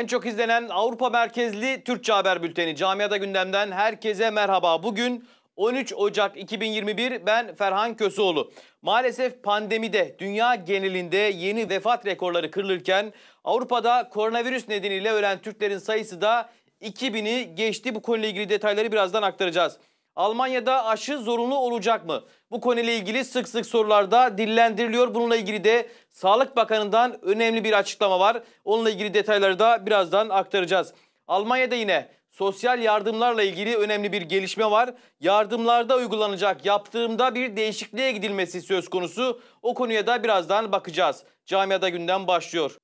En çok izlenen Avrupa merkezli Türkçe haber bülteni Camiada Gündem'den herkese merhaba. Bugün 13 Ocak 2021 ben Ferhan Köseoğlu. Maalesef pandemide dünya genelinde yeni vefat rekorları kırılırken Avrupa'da koronavirüs nedeniyle ölen Türklerin sayısı da 2000'i geçti. Bu konuyla ilgili detayları birazdan aktaracağız. Almanya'da aşı zorunlu olacak mı? Bu konuyla ilgili sık sık sorularda dillendiriliyor. Bununla ilgili de Sağlık Bakanı'ndan önemli bir açıklama var. Onunla ilgili detayları da birazdan aktaracağız. Almanya'da yine sosyal yardımlarla ilgili önemli bir gelişme var. Yardımlarda uygulanacak yaptığımda bir değişikliğe gidilmesi söz konusu. O konuya da birazdan bakacağız. Camiada günden başlıyor.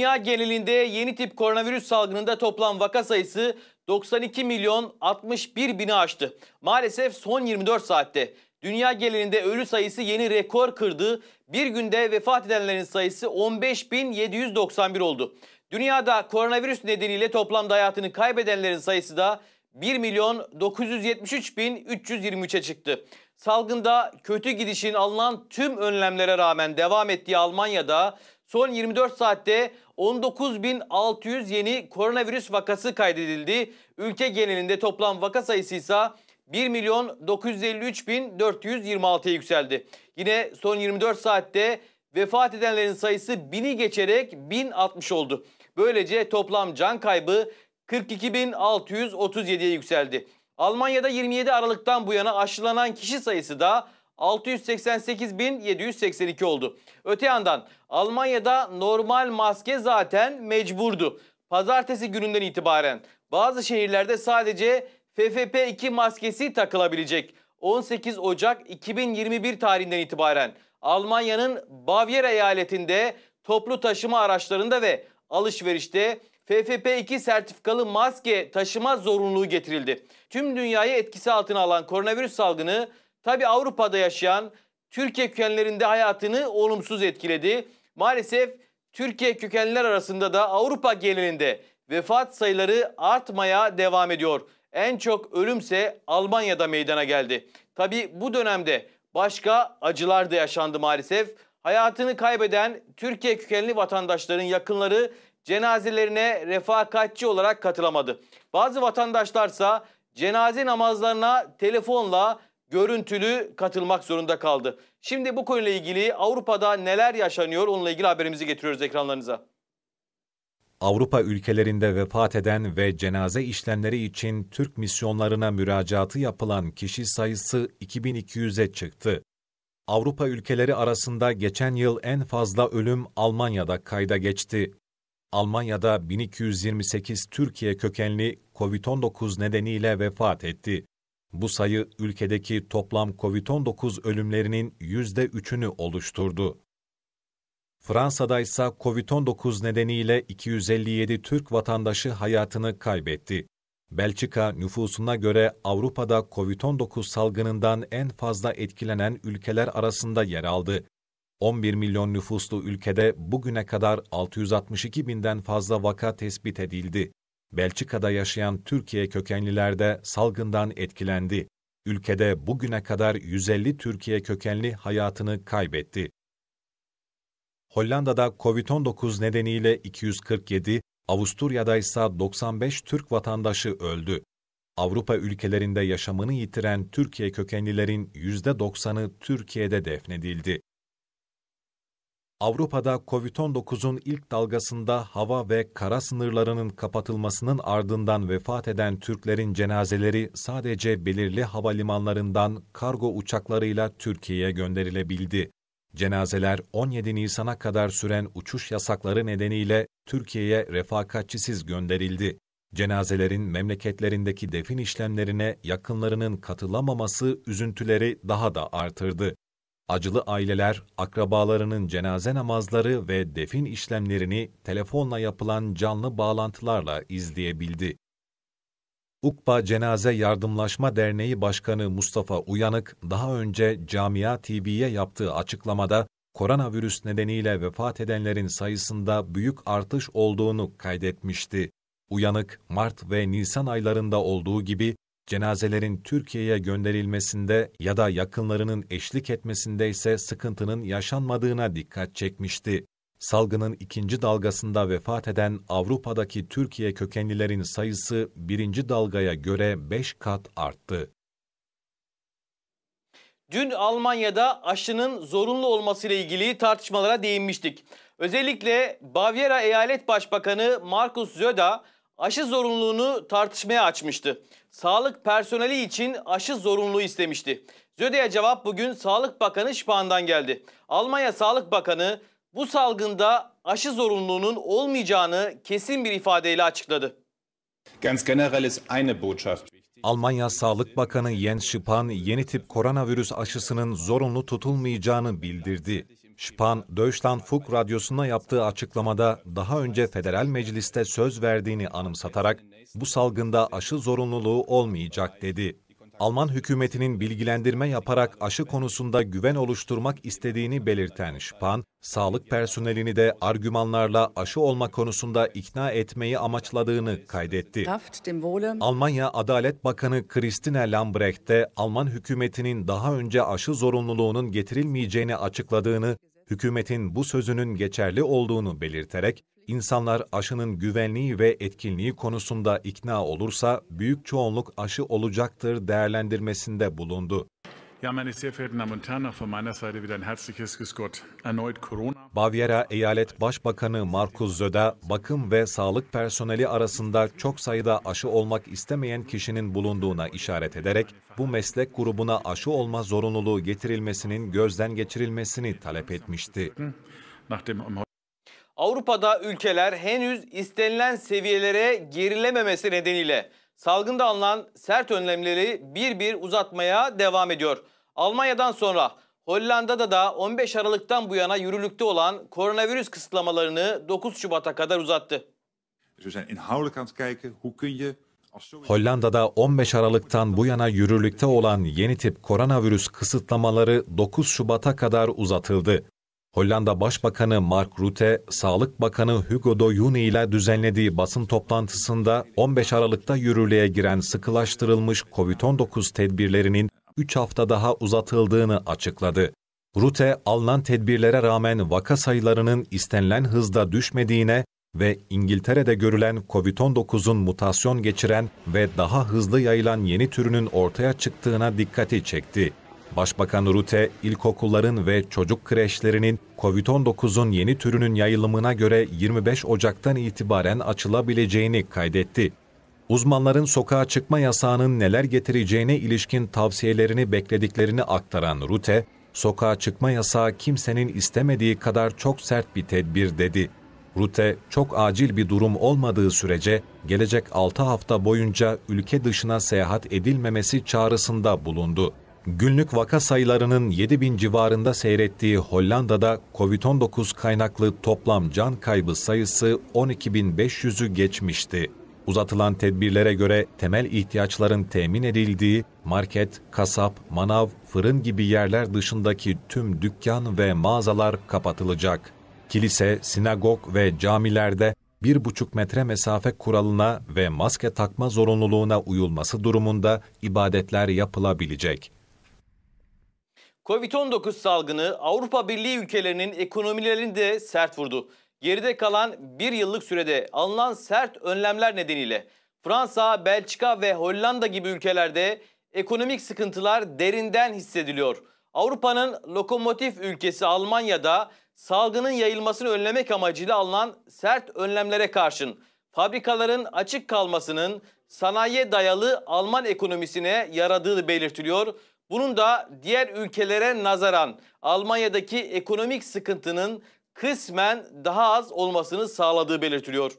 Dünya genelinde yeni tip koronavirüs salgınında toplam vaka sayısı 92 milyon 61 bini aştı. Maalesef son 24 saatte dünya genelinde ölü sayısı yeni rekor kırdı. Bir günde vefat edenlerin sayısı 15.791 oldu. Dünyada koronavirüs nedeniyle toplamda hayatını kaybedenlerin sayısı da 1 milyon 973 bin 323'e çıktı. Salgında kötü gidişin alınan tüm önlemlere rağmen devam ettiği Almanya'da son 24 saatte 19.600 yeni koronavirüs vakası kaydedildi. Ülke genelinde toplam vaka sayısı ise 1 milyon 953.426'ya yükseldi. Yine son 24 saatte vefat edenlerin sayısı 1000'i geçerek 1060 oldu. Böylece toplam can kaybı 42.637'ye yükseldi. Almanya'da 27 Aralık'tan bu yana aşılanan kişi sayısı da 688.782 oldu. Öte yandan Almanya'da normal maske zaten mecburdu. Pazartesi gününden itibaren bazı şehirlerde sadece FFP2 maskesi takılabilecek. 18 Ocak 2021 tarihinden itibaren Almanya'nın Bavyera eyaletinde toplu taşıma araçlarında ve alışverişte FFP2 sertifikalı maske taşıma zorunluluğu getirildi. Tüm dünyayı etkisi altına alan koronavirüs salgını Tabi Avrupa'da yaşayan Türkiye kökenlerinde hayatını olumsuz etkiledi. Maalesef Türkiye kökenliler arasında da Avrupa genelinde vefat sayıları artmaya devam ediyor. En çok ölümse Almanya'da meydana geldi. Tabi bu dönemde başka acılar da yaşandı maalesef. Hayatını kaybeden Türkiye kökenli vatandaşların yakınları cenazelerine refakatçi olarak katılamadı. Bazı vatandaşlarsa cenaze namazlarına telefonla görüntülü katılmak zorunda kaldı. Şimdi bu konuyla ilgili Avrupa'da neler yaşanıyor onunla ilgili haberimizi getiriyoruz ekranlarınıza. Avrupa ülkelerinde vefat eden ve cenaze işlemleri için Türk misyonlarına müracaatı yapılan kişi sayısı 2200'e çıktı. Avrupa ülkeleri arasında geçen yıl en fazla ölüm Almanya'da kayda geçti. Almanya'da 1228 Türkiye kökenli COVID-19 nedeniyle vefat etti. Bu sayı ülkedeki toplam COVID-19 ölümlerinin yüzde üçünü oluşturdu. Fransa'da ise COVID-19 nedeniyle 257 Türk vatandaşı hayatını kaybetti. Belçika nüfusuna göre Avrupa'da COVID-19 salgınından en fazla etkilenen ülkeler arasında yer aldı. 11 milyon nüfuslu ülkede bugüne kadar 662 binden fazla vaka tespit edildi. Belçika'da yaşayan Türkiye kökenliler de salgından etkilendi. Ülkede bugüne kadar 150 Türkiye kökenli hayatını kaybetti. Hollanda'da COVID-19 nedeniyle 247, Avusturya'da ise 95 Türk vatandaşı öldü. Avrupa ülkelerinde yaşamını yitiren Türkiye kökenlilerin %90'ı Türkiye'de defnedildi. Avrupa'da COVID-19'un ilk dalgasında hava ve kara sınırlarının kapatılmasının ardından vefat eden Türklerin cenazeleri sadece belirli havalimanlarından kargo uçaklarıyla Türkiye'ye gönderilebildi. Cenazeler 17 Nisan'a kadar süren uçuş yasakları nedeniyle Türkiye'ye refakatçisiz gönderildi. Cenazelerin memleketlerindeki defin işlemlerine yakınlarının katılamaması üzüntüleri daha da artırdı. Acılı aileler, akrabalarının cenaze namazları ve defin işlemlerini telefonla yapılan canlı bağlantılarla izleyebildi. Ukba Cenaze Yardımlaşma Derneği Başkanı Mustafa Uyanık, daha önce Camia TV'ye yaptığı açıklamada, koronavirüs nedeniyle vefat edenlerin sayısında büyük artış olduğunu kaydetmişti. Uyanık, Mart ve Nisan aylarında olduğu gibi cenazelerin Türkiye'ye gönderilmesinde ya da yakınlarının eşlik etmesinde ise sıkıntının yaşanmadığına dikkat çekmişti. Salgının ikinci dalgasında vefat eden Avrupa'daki Türkiye kökenlilerin sayısı birinci dalgaya göre 5 kat arttı. Dün Almanya'da aşının zorunlu olması ile ilgili tartışmalara değinmiştik. Özellikle Bavyera Eyalet Başbakanı Markus Söder aşı zorunluluğunu tartışmaya açmıştı. Sağlık personeli için aşı zorunluluğu istemişti. Zöde'ye cevap bugün Sağlık Bakanı Spah'ından geldi. Almanya Sağlık Bakanı bu salgında aşı zorunluluğunun olmayacağını kesin bir ifadeyle açıkladı. Ganz generell ist eine Botschaft Almanya Sağlık Bakanı Jens Spahn yeni tip koronavirüs aşısının zorunlu tutulmayacağını bildirdi. Spahn, Deutschlandfunk radyosuna yaptığı açıklamada daha önce federal mecliste söz verdiğini anımsatarak bu salgında aşı zorunluluğu olmayacak dedi. Alman hükümetinin bilgilendirme yaparak aşı konusunda güven oluşturmak istediğini belirten Spahn, sağlık personelini de argümanlarla aşı olma konusunda ikna etmeyi amaçladığını kaydetti. Almanya Adalet Bakanı Christine Lambrecht de Alman hükümetinin daha önce aşı zorunluluğunun getirilmeyeceğini açıkladığını hükümetin bu sözünün geçerli olduğunu belirterek, insanlar aşının güvenliği ve etkinliği konusunda ikna olursa büyük çoğunluk aşı olacaktır değerlendirmesinde bulundu. Ja, meine sehr verehrten Damen und Herren, von meiner Seite wieder ein herzliches Grüß Gott. Erneut Corona. Bavyera Eyalet Başbakanı Markus Söder, bakım ve sağlık personeli arasında çok sayıda aşı olmak istemeyen kişinin bulunduğuna işaret ederek, bu meslek grubuna aşı olma zorunluluğu getirilmesinin gözden geçirilmesini talep etmişti. Avrupa'da ülkeler henüz istenilen seviyelere gerilememesi nedeniyle salgında alınan sert önlemleri bir bir uzatmaya devam ediyor. Almanya'dan sonra Hollanda'da da 15 Aralık'tan bu yana yürürlükte olan koronavirüs kısıtlamalarını 9 Şubat'a kadar uzattı. Hollanda'da 15 Aralık'tan bu yana yürürlükte olan yeni tip koronavirüs kısıtlamaları 9 Şubat'a kadar uzatıldı. Hollanda Başbakanı Mark Rutte, Sağlık Bakanı Hugo de Juni ile düzenlediği basın toplantısında 15 Aralık'ta yürürlüğe giren sıkılaştırılmış COVID-19 tedbirlerinin 3 hafta daha uzatıldığını açıkladı. Rutte, alınan tedbirlere rağmen vaka sayılarının istenilen hızda düşmediğine ve İngiltere'de görülen COVID-19'un mutasyon geçiren ve daha hızlı yayılan yeni türünün ortaya çıktığına dikkati çekti. Başbakan Rutte, ilkokulların ve çocuk kreşlerinin COVID-19'un yeni türünün yayılımına göre 25 Ocak'tan itibaren açılabileceğini kaydetti. Uzmanların sokağa çıkma yasağının neler getireceğine ilişkin tavsiyelerini beklediklerini aktaran Rutte, sokağa çıkma yasağı kimsenin istemediği kadar çok sert bir tedbir dedi. Rutte, çok acil bir durum olmadığı sürece gelecek 6 hafta boyunca ülke dışına seyahat edilmemesi çağrısında bulundu günlük vaka sayılarının 7 bin civarında seyrettiği Hollanda'da COVID-19 kaynaklı toplam can kaybı sayısı 12.500'ü geçmişti. Uzatılan tedbirlere göre temel ihtiyaçların temin edildiği market, kasap, manav, fırın gibi yerler dışındaki tüm dükkan ve mağazalar kapatılacak. Kilise, sinagog ve camilerde 1,5 metre mesafe kuralına ve maske takma zorunluluğuna uyulması durumunda ibadetler yapılabilecek. Covid-19 salgını Avrupa Birliği ülkelerinin ekonomilerini de sert vurdu. Geride kalan bir yıllık sürede alınan sert önlemler nedeniyle Fransa, Belçika ve Hollanda gibi ülkelerde ekonomik sıkıntılar derinden hissediliyor. Avrupa'nın lokomotif ülkesi Almanya'da salgının yayılmasını önlemek amacıyla alınan sert önlemlere karşın fabrikaların açık kalmasının sanayiye dayalı Alman ekonomisine yaradığı belirtiliyor. Bunun da diğer ülkelere nazaran Almanya'daki ekonomik sıkıntının kısmen daha az olmasını sağladığı belirtiliyor.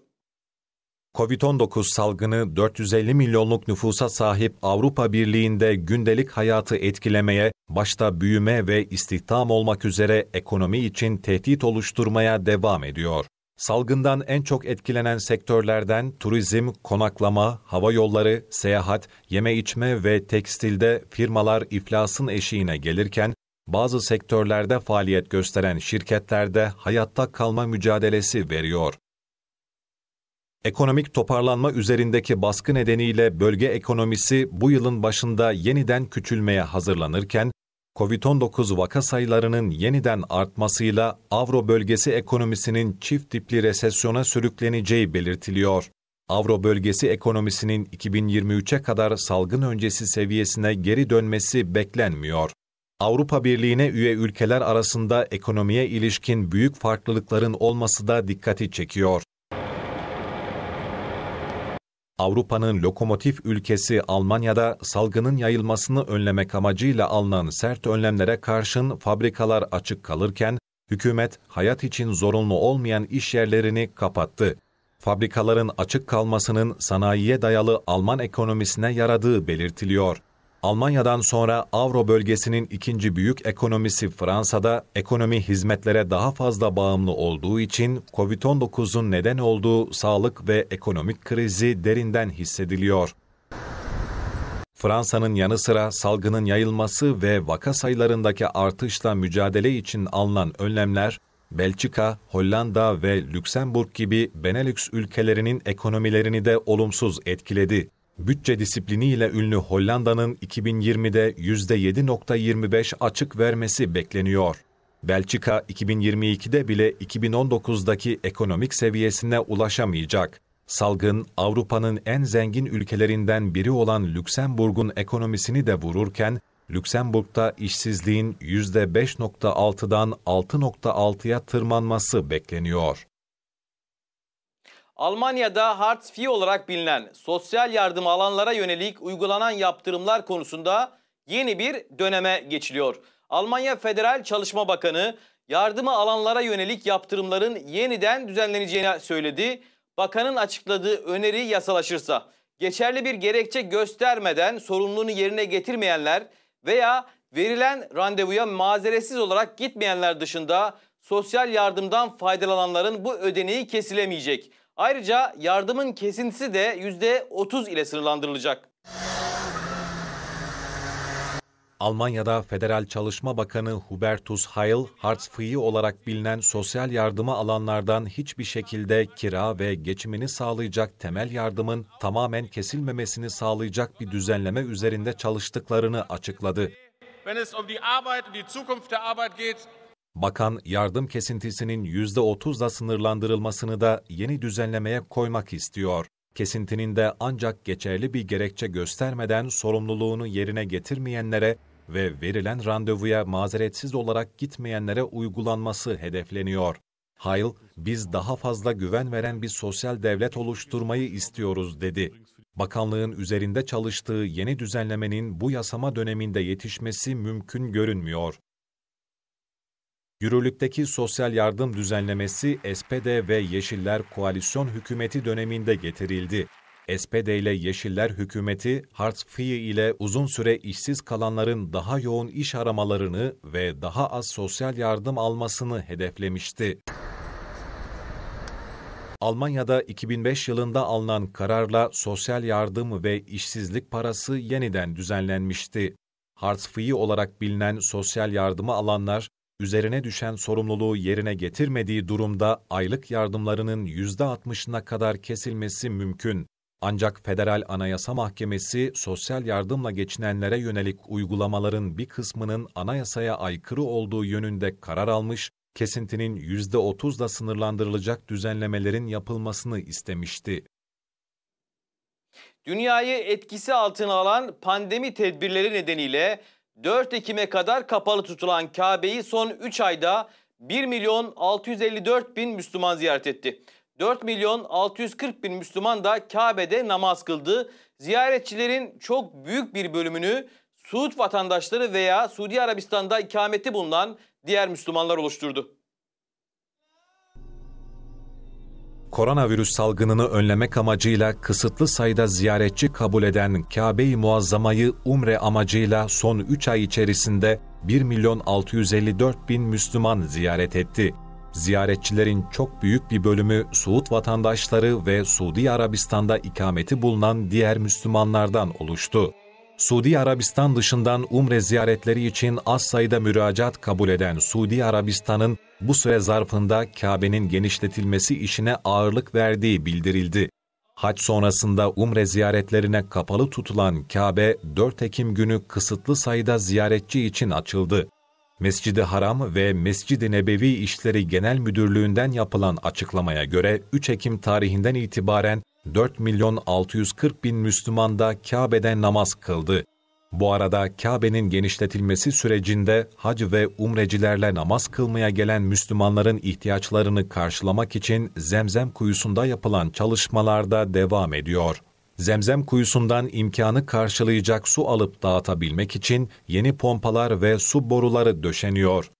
Covid-19 salgını 450 milyonluk nüfusa sahip Avrupa Birliği'nde gündelik hayatı etkilemeye, başta büyüme ve istihdam olmak üzere ekonomi için tehdit oluşturmaya devam ediyor. Salgından en çok etkilenen sektörlerden turizm, konaklama, hava yolları, seyahat, yeme içme ve tekstilde firmalar iflasın eşiğine gelirken bazı sektörlerde faaliyet gösteren şirketlerde hayatta kalma mücadelesi veriyor. Ekonomik toparlanma üzerindeki baskı nedeniyle bölge ekonomisi bu yılın başında yeniden küçülmeye hazırlanırken Covid-19 vaka sayılarının yeniden artmasıyla Avro bölgesi ekonomisinin çift dipli resesyona sürükleneceği belirtiliyor. Avro bölgesi ekonomisinin 2023'e kadar salgın öncesi seviyesine geri dönmesi beklenmiyor. Avrupa Birliği'ne üye ülkeler arasında ekonomiye ilişkin büyük farklılıkların olması da dikkati çekiyor. Avrupa'nın lokomotif ülkesi Almanya'da salgının yayılmasını önlemek amacıyla alınan sert önlemlere karşın fabrikalar açık kalırken hükümet hayat için zorunlu olmayan iş yerlerini kapattı. Fabrikaların açık kalmasının sanayiye dayalı Alman ekonomisine yaradığı belirtiliyor. Almanya'dan sonra Avro bölgesinin ikinci büyük ekonomisi Fransa'da ekonomi hizmetlere daha fazla bağımlı olduğu için COVID-19'un neden olduğu sağlık ve ekonomik krizi derinden hissediliyor. Fransa'nın yanı sıra salgının yayılması ve vaka sayılarındaki artışla mücadele için alınan önlemler, Belçika, Hollanda ve Lüksemburg gibi Benelux ülkelerinin ekonomilerini de olumsuz etkiledi. Bütçe disipliniyle ünlü Hollanda'nın 2020'de %7.25 açık vermesi bekleniyor. Belçika 2022'de bile 2019'daki ekonomik seviyesine ulaşamayacak. Salgın Avrupa'nın en zengin ülkelerinden biri olan Lüksemburg'un ekonomisini de vururken Lüksemburg'da işsizliğin %5.6'dan 6.6'ya tırmanması bekleniyor. Almanya'da Hartz IV olarak bilinen sosyal yardım alanlara yönelik uygulanan yaptırımlar konusunda yeni bir döneme geçiliyor. Almanya Federal Çalışma Bakanı yardımı alanlara yönelik yaptırımların yeniden düzenleneceğini söyledi. Bakanın açıkladığı öneri yasalaşırsa geçerli bir gerekçe göstermeden sorumluluğunu yerine getirmeyenler veya verilen randevuya mazeretsiz olarak gitmeyenler dışında sosyal yardımdan faydalananların bu ödeneği kesilemeyecek. Ayrıca yardımın kesintisi de %30 ile sınırlandırılacak. Almanya'da Federal Çalışma Bakanı Hubertus Heil, Hartz-IV olarak bilinen sosyal yardımı alanlardan hiçbir şekilde kira ve geçimini sağlayacak temel yardımın tamamen kesilmemesini sağlayacak bir düzenleme üzerinde çalıştıklarını açıkladı. Wenn es um die Arbeit und die Zukunft der Arbeit geht, Bakan yardım kesintisinin %30'la sınırlandırılmasını da yeni düzenlemeye koymak istiyor. Kesintinin de ancak geçerli bir gerekçe göstermeden sorumluluğunu yerine getirmeyenlere ve verilen randevuya mazeretsiz olarak gitmeyenlere uygulanması hedefleniyor. Hayl, biz daha fazla güven veren bir sosyal devlet oluşturmayı istiyoruz dedi. Bakanlığın üzerinde çalıştığı yeni düzenlemenin bu yasama döneminde yetişmesi mümkün görünmüyor. Yürürlükteki sosyal yardım düzenlemesi SPD ve Yeşiller koalisyon hükümeti döneminde getirildi. SPD ile Yeşiller hükümeti Hartz-Fi ile uzun süre işsiz kalanların daha yoğun iş aramalarını ve daha az sosyal yardım almasını hedeflemişti. Almanya'da 2005 yılında alınan kararla sosyal yardım ve işsizlik parası yeniden düzenlenmişti. hartz olarak bilinen sosyal yardımı alanlar üzerine düşen sorumluluğu yerine getirmediği durumda aylık yardımlarının yüzde %60'ına kadar kesilmesi mümkün. Ancak Federal Anayasa Mahkemesi sosyal yardımla geçinenlere yönelik uygulamaların bir kısmının anayasaya aykırı olduğu yönünde karar almış, kesintinin yüzde %30'la sınırlandırılacak düzenlemelerin yapılmasını istemişti. Dünyayı etkisi altına alan pandemi tedbirleri nedeniyle 4 Ekim'e kadar kapalı tutulan Kabe'yi son 3 ayda 1 milyon 654 bin Müslüman ziyaret etti. 4 milyon 640 bin Müslüman da Kabe'de namaz kıldı. Ziyaretçilerin çok büyük bir bölümünü Suud vatandaşları veya Suudi Arabistan'da ikameti bulunan diğer Müslümanlar oluşturdu. koronavirüs salgınını önlemek amacıyla kısıtlı sayıda ziyaretçi kabul eden Kabe-i Muazzama'yı umre amacıyla son 3 ay içerisinde 1 milyon 654 bin Müslüman ziyaret etti. Ziyaretçilerin çok büyük bir bölümü Suud vatandaşları ve Suudi Arabistan'da ikameti bulunan diğer Müslümanlardan oluştu. Suudi Arabistan dışından umre ziyaretleri için az sayıda müracaat kabul eden Suudi Arabistan'ın bu süre zarfında Kabe'nin genişletilmesi işine ağırlık verdiği bildirildi. Hac sonrasında umre ziyaretlerine kapalı tutulan Kabe 4 Ekim günü kısıtlı sayıda ziyaretçi için açıldı. Mescid-i Haram ve Mescid-i Nebevi İşleri Genel Müdürlüğü'nden yapılan açıklamaya göre 3 Ekim tarihinden itibaren 4 milyon 640 bin Müslüman da Kabe'den namaz kıldı. Bu arada Kabe'nin genişletilmesi sürecinde hac ve umrecilerle namaz kılmaya gelen Müslümanların ihtiyaçlarını karşılamak için Zemzem kuyusunda yapılan çalışmalarda devam ediyor. Zemzem kuyusundan imkanı karşılayacak su alıp dağıtabilmek için yeni pompalar ve su boruları döşeniyor.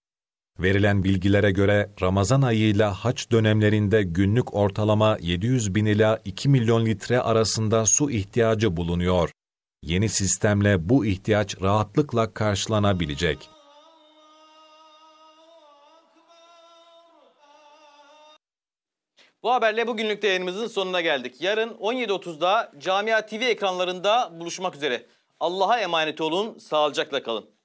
Verilen bilgilere göre Ramazan ayıyla haç dönemlerinde günlük ortalama 700 bin ila 2 milyon litre arasında su ihtiyacı bulunuyor. Yeni sistemle bu ihtiyaç rahatlıkla karşılanabilecek. Bu haberle bugünlük de yayınımızın sonuna geldik. Yarın 17.30'da Camia TV ekranlarında buluşmak üzere. Allah'a emanet olun, sağlıcakla kalın.